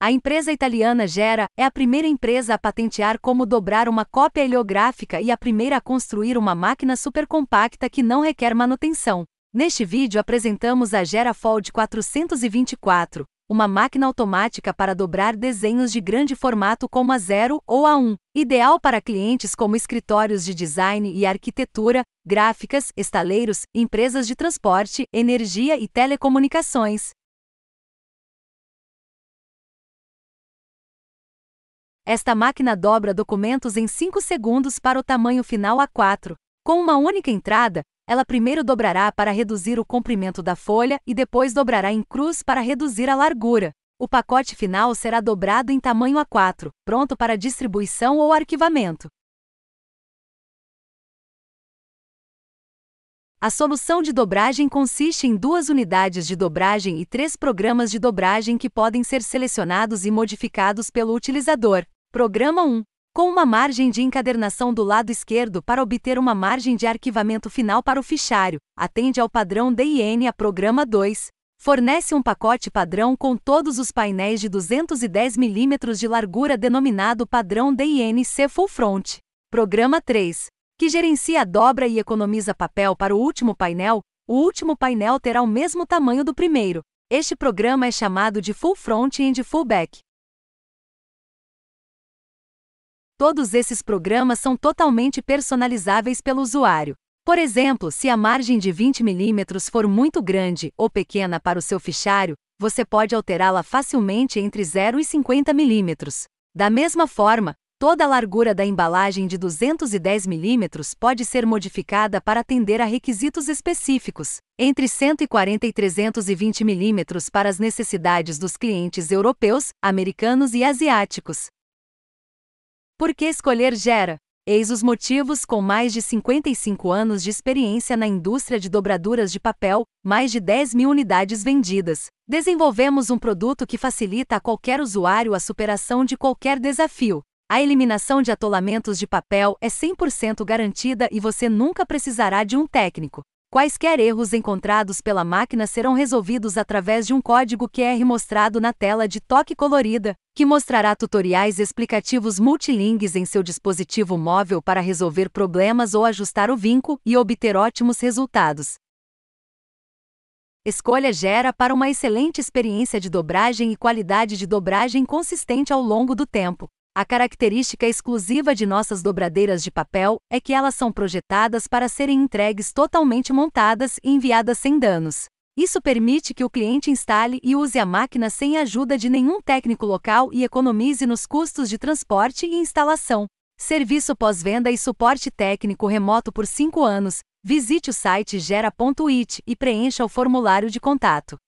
A empresa italiana Gera é a primeira empresa a patentear como dobrar uma cópia heliográfica e a primeira a construir uma máquina supercompacta que não requer manutenção. Neste vídeo apresentamos a Gera Fold 424, uma máquina automática para dobrar desenhos de grande formato como A0 ou A1, ideal para clientes como escritórios de design e arquitetura, gráficas, estaleiros, empresas de transporte, energia e telecomunicações. Esta máquina dobra documentos em 5 segundos para o tamanho final A4. Com uma única entrada, ela primeiro dobrará para reduzir o comprimento da folha e depois dobrará em cruz para reduzir a largura. O pacote final será dobrado em tamanho A4, pronto para distribuição ou arquivamento. A solução de dobragem consiste em duas unidades de dobragem e três programas de dobragem que podem ser selecionados e modificados pelo utilizador. Programa 1. Com uma margem de encadernação do lado esquerdo para obter uma margem de arquivamento final para o fichário, atende ao padrão DIN a Programa 2. Fornece um pacote padrão com todos os painéis de 210 mm de largura denominado padrão DIN-C Full Front. Programa 3. Que gerencia a dobra e economiza papel para o último painel, o último painel terá o mesmo tamanho do primeiro. Este programa é chamado de Full Front e de Back. Todos esses programas são totalmente personalizáveis pelo usuário. Por exemplo, se a margem de 20 mm for muito grande ou pequena para o seu fichário, você pode alterá-la facilmente entre 0 e 50 mm. Da mesma forma, toda a largura da embalagem de 210 mm pode ser modificada para atender a requisitos específicos, entre 140 e 320 mm para as necessidades dos clientes europeus, americanos e asiáticos. Por que escolher Gera? Eis os motivos com mais de 55 anos de experiência na indústria de dobraduras de papel, mais de 10 mil unidades vendidas. Desenvolvemos um produto que facilita a qualquer usuário a superação de qualquer desafio. A eliminação de atolamentos de papel é 100% garantida e você nunca precisará de um técnico. Quaisquer erros encontrados pela máquina serão resolvidos através de um código QR mostrado na tela de toque colorida, que mostrará tutoriais explicativos multilingues em seu dispositivo móvel para resolver problemas ou ajustar o vinco e obter ótimos resultados. Escolha gera para uma excelente experiência de dobragem e qualidade de dobragem consistente ao longo do tempo. A característica exclusiva de nossas dobradeiras de papel é que elas são projetadas para serem entregues totalmente montadas e enviadas sem danos. Isso permite que o cliente instale e use a máquina sem a ajuda de nenhum técnico local e economize nos custos de transporte e instalação. Serviço pós-venda e suporte técnico remoto por 5 anos. Visite o site gera.it e preencha o formulário de contato.